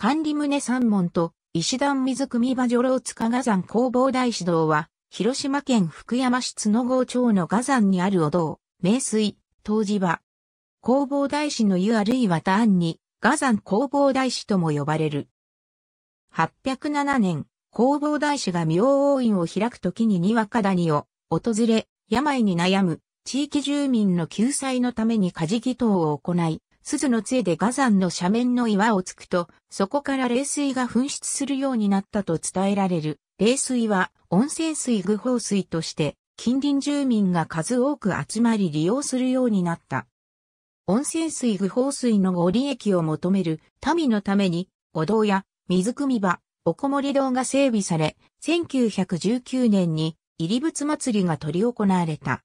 管理棟三門と石段水組場女郎塚河山工房大師堂は、広島県福山市津野郷町の河山にあるお堂、名水、湯寺場。工房大師の湯あるいは単に、河山工房大師とも呼ばれる。807年、工房大師が妙王院を開くときににわか谷を訪れ、病に悩む地域住民の救済のためにカ事祈等を行い、鈴の杖で火山の斜面の岩を突くと、そこから冷水が噴出するようになったと伝えられる。冷水は温泉水具放水として、近隣住民が数多く集まり利用するようになった。温泉水具放水のご利益を求める民のために、お堂や水汲み場、おこもり堂が整備され、1919年に入り仏祭りが取り行われた。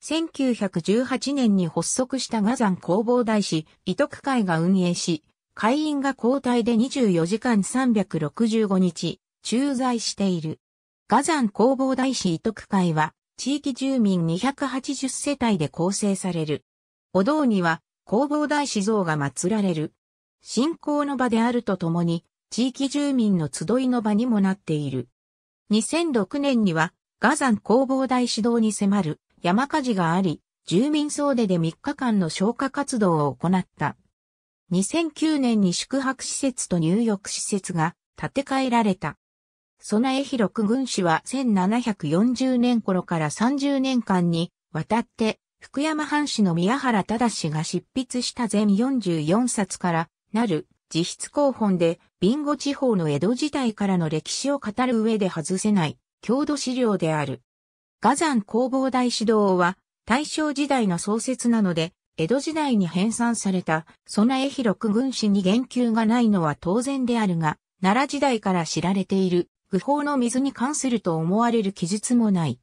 1918年に発足したガザン工房大使、伊徳会が運営し、会員が交代で24時間365日、駐在している。ガザン工房大使伊徳会は、地域住民280世帯で構成される。お堂には、工房大使像が祀られる。信仰の場であるとともに、地域住民の集いの場にもなっている。2006年には、ガザン工房大使堂に迫る山火事があり、住民総出で3日間の消火活動を行った。2009年に宿泊施設と入浴施設が建て替えられた。備え広く軍師は1740年頃から30年間に渡って福山藩士の宮原正が執筆した全44冊からなる自筆広本でビンゴ地方の江戸時代からの歴史を語る上で外せない郷土資料である。画山工房大師導は大正時代の創設なので、江戸時代に編纂された、備え広く軍師に言及がないのは当然であるが、奈良時代から知られている、愚法の水に関すると思われる記述もない。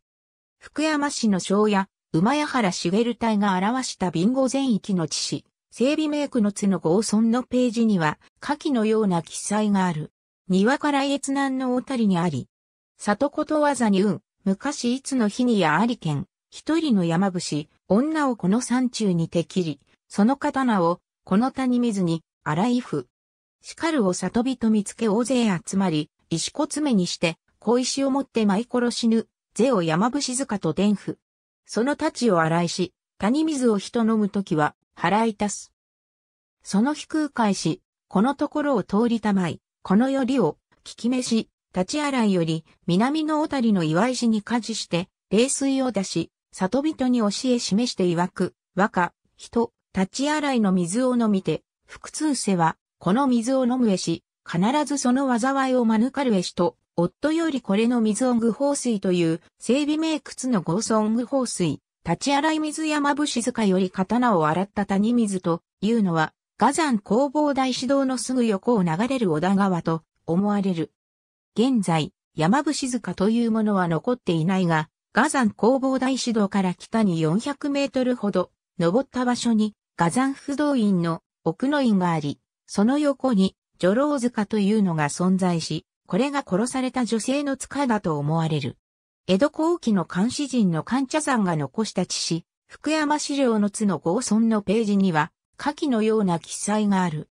福山市の庄屋、馬屋原茂隊が表したビンゴ全域の地史、整備メイクの津の合村のページには、下記のような記載がある。庭から越南の大谷にあり、里ことわざに運、昔いつの日にやありけん、一人の山伏、女をこの山中にて切り、その刀を、この谷水に、洗いふ。しかるを里人見つけ大勢集まり、石こつめにして、小石を持って舞い殺しぬ、ぜを山伏塚と伝布。その太刀を洗いし、谷水を人飲むときは、払い足す。その飛空返し、このところを通りたまい、このよりを、聞き飯、立ち洗いより南の小谷の岩石に火事して、冷水を出し、里人に教え示して曰く、和歌、人、立ち洗いの水を飲みて、腹痛せは、この水を飲むえし、必ずその災いを免るえしと、夫よりこれの水を具放水という、整備名窟の合村具放水、立ち洗い水山伏塚より刀を洗った谷水というのは、火山工房大指導のすぐ横を流れる小田川と思われる。現在、山伏塚というものは残っていないが、火山工房大指導から北に400メートルほど、登った場所に、火山不動院の奥の院があり、その横に、女郎塚というのが存在し、これが殺された女性の塚だと思われる。江戸後期の監視人の者茶んが残した地史、福山資料の津の合村のページには、下記のような記載がある。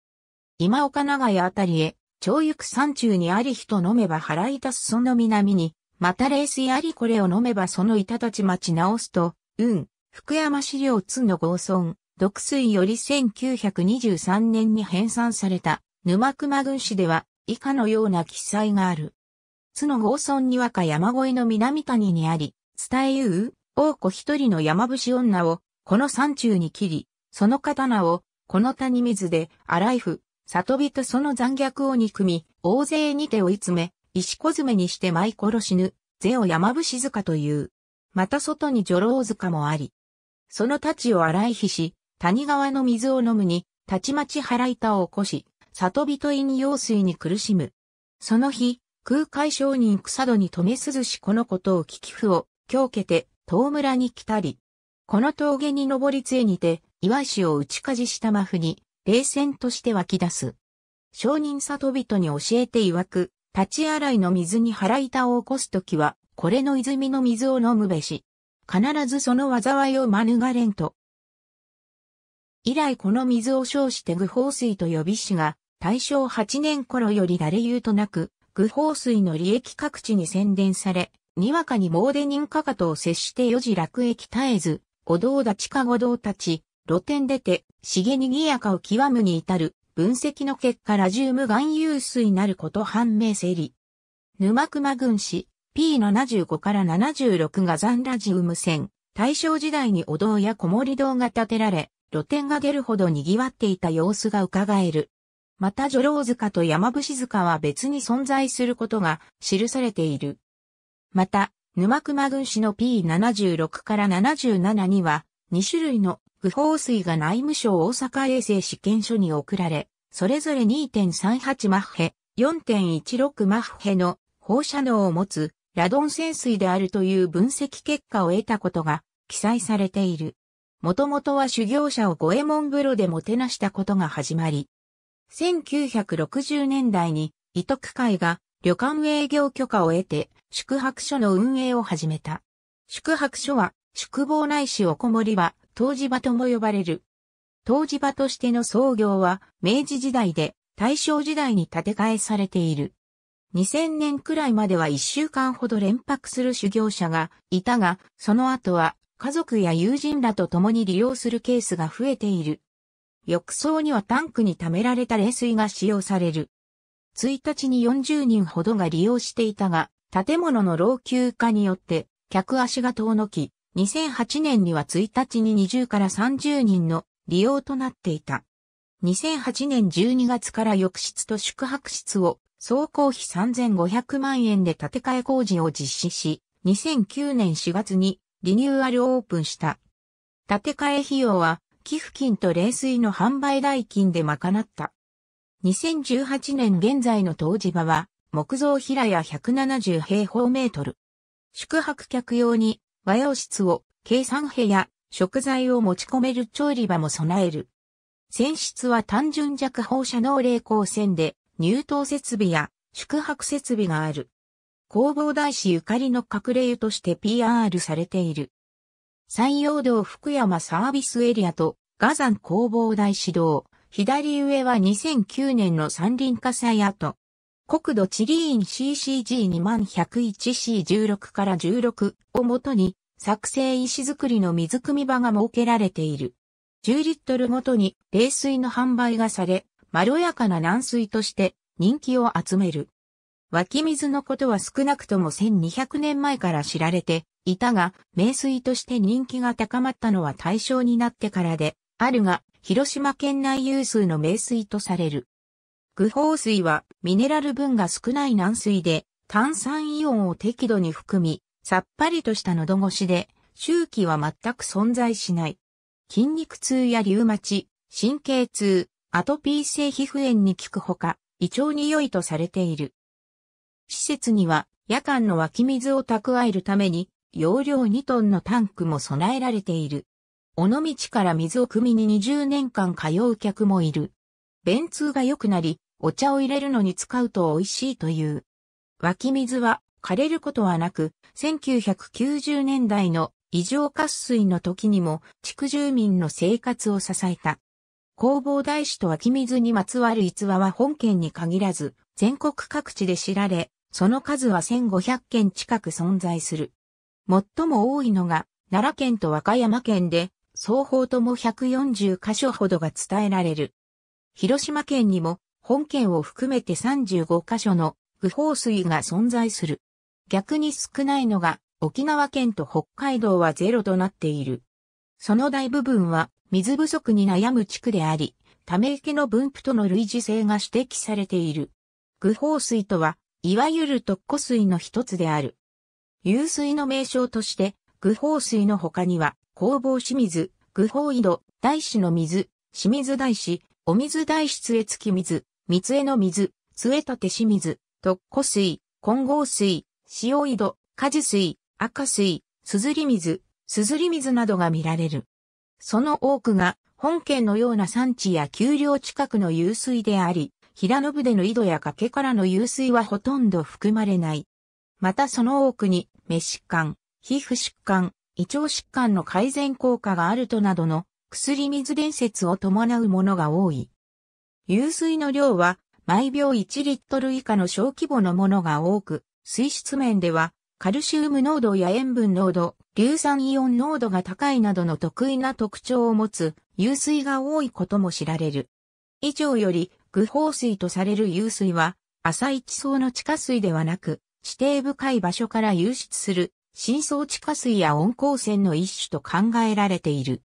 今岡長屋あたりへ、長行山中にあり人飲めば腹いたすその南に、また冷水ありこれを飲めばそのいたたち待ち直すと、うん、福山資料津の合村、毒水より1923年に編纂された、沼熊軍史では、以下のような記載がある。津の合村にわか山越えの南谷にあり、伝えゆう、王子一人の山伏女を、この山中に切り、その刀を、この谷水で、荒いふ、里人その残虐を憎み、大勢にて追い詰め、石小詰めにして舞い殺しぬ、是を山伏塚という。また外に女郎塚もあり。その太刀を洗いひし、谷川の水を飲むに、たちまち腹板を起こし、里人飲用水に苦しむ。その日、空海商人草戸に留涼しこのことを聞き譜を、今日けて、遠村に来たり。この峠に登り杖にて、岩石を打ちかじした真譜に、冷戦として湧き出す。商人里人に教えて曰く、立ち洗いの水に腹板を起こすときは、これの泉の水を飲むべし。必ずその災いを免れんと。以来この水を称して愚法水と呼びしが、大正8年頃より誰言うとなく、愚法水の利益各地に宣伝され、にわかに棒で人かかとを接して四字落益絶えず、お堂立ちか五堂立ち、露天出て、茂にぎやかを極むに至る、分析の結果ラジウム含有水なること判明せり。沼熊軍師 P75 から76がザンラジウム線。大正時代にお堂や小森堂が建てられ、露店が出るほど賑わっていた様子が伺える。また女郎塚と山伏塚は別に存在することが記されている。また、沼熊軍師の P76 から77には2種類の不法水が内務省大阪衛生試験所に送られ、それぞれ2.38マッヘ、4.16マッヘの放射能を持つラドン潜水であるという分析結果を得たことが記載されている。もともとは修行者を五右衛門風呂でもてなしたことが始まり、1960年代に、伊徳会が旅館営業許可を得て、宿泊所の運営を始めた。宿泊所は、宿坊内市おこもり場、湯治場とも呼ばれる。湯治場としての創業は、明治時代で大正時代に建て替えされている。2000年くらいまでは1週間ほど連泊する修行者がいたが、その後は家族や友人らと共に利用するケースが増えている。浴槽にはタンクに溜められた冷水が使用される。1日に40人ほどが利用していたが、建物の老朽化によって客足が遠のき、2008年には1日に20から30人の利用となっていた。2008年12月から浴室と宿泊室を総工費3500万円で建て替え工事を実施し、2009年4月にリニューアルオープンした。建て替え費用は寄付金と冷水の販売代金で賄った。2018年現在の湯治場は木造平屋170平方メートル。宿泊客用に和洋室を計算部屋、食材を持ち込める調理場も備える。船室は単純弱放射能冷光線で入湯設備や宿泊設備がある。工房大師ゆかりの隠れ湯として PR されている。山陽道福山サービスエリアと画山工房大使道、左上は2009年の山林火災跡、国土地理院 c c g 2 1 0 1 c 1 6から16をもとに作成石造りの水汲み場が設けられている。10リットルごとに冷水の販売がされ、まろやかな軟水として人気を集める。湧き水のことは少なくとも1200年前から知られていたが、名水として人気が高まったのは大正になってからで、あるが、広島県内有数の名水とされる。具包水はミネラル分が少ない軟水で炭酸イオンを適度に含み、さっぱりとした喉越しで、周期は全く存在しない。筋肉痛やリウマチ、神経痛、アトピー性皮膚炎に効くほか、胃腸に良いとされている。施設には夜間の湧き水を蓄えるために、容量2トンのタンクも備えられている。尾道から水を汲みに20年間通う客もいる。便通が良くなり、お茶を入れるのに使うと美味しいという。湧き水は枯れることはなく、1990年代の異常渇水の時にも地区住民の生活を支えた。工房大使と湧き水にまつわる逸話は本県に限らず、全国各地で知られ、その数は1500件近く存在する。最も多いのが、奈良県と和歌山県で、双方とも140箇所ほどが伝えられる。広島県にも本県を含めて35カ所の不法水が存在する。逆に少ないのが沖縄県と北海道はゼロとなっている。その大部分は水不足に悩む地区であり、ため池の分布との類似性が指摘されている。具放水とは、いわゆる特古水の一つである。湧水の名称として、具放水の他には、工房清水、具放井戸、大師の水、清水大師、お水大室へき水、三重の水、杖立清水、特古水、混合水、塩井戸、果樹水、赤水、すずり水、すずり水などが見られる。その多くが本県のような産地や丘陵近くの湧水であり、平野部での井戸や崖からの湧水はほとんど含まれない。またその多くに、目疾患、皮膚疾患、胃腸疾患の改善効果があるとなどの薬水伝説を伴うものが多い。湧水の量は毎秒1リットル以下の小規模のものが多く、水質面ではカルシウム濃度や塩分濃度、硫酸イオン濃度が高いなどの得意な特徴を持つ湧水が多いことも知られる。以上より、具放水とされる湧水は、浅い地層の地下水ではなく、地底深い場所から湧出する、深層地下水や温光泉の一種と考えられている。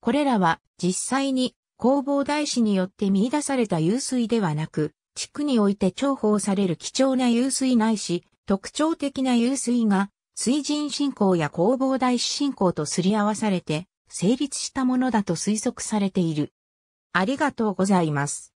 これらは実際に弘法大師によって見出された湧水ではなく、地区において重宝される貴重な湧水ないし、特徴的な湧水が、水神信仰や弘法大師信仰とすり合わされて、成立したものだと推測されている。ありがとうございます。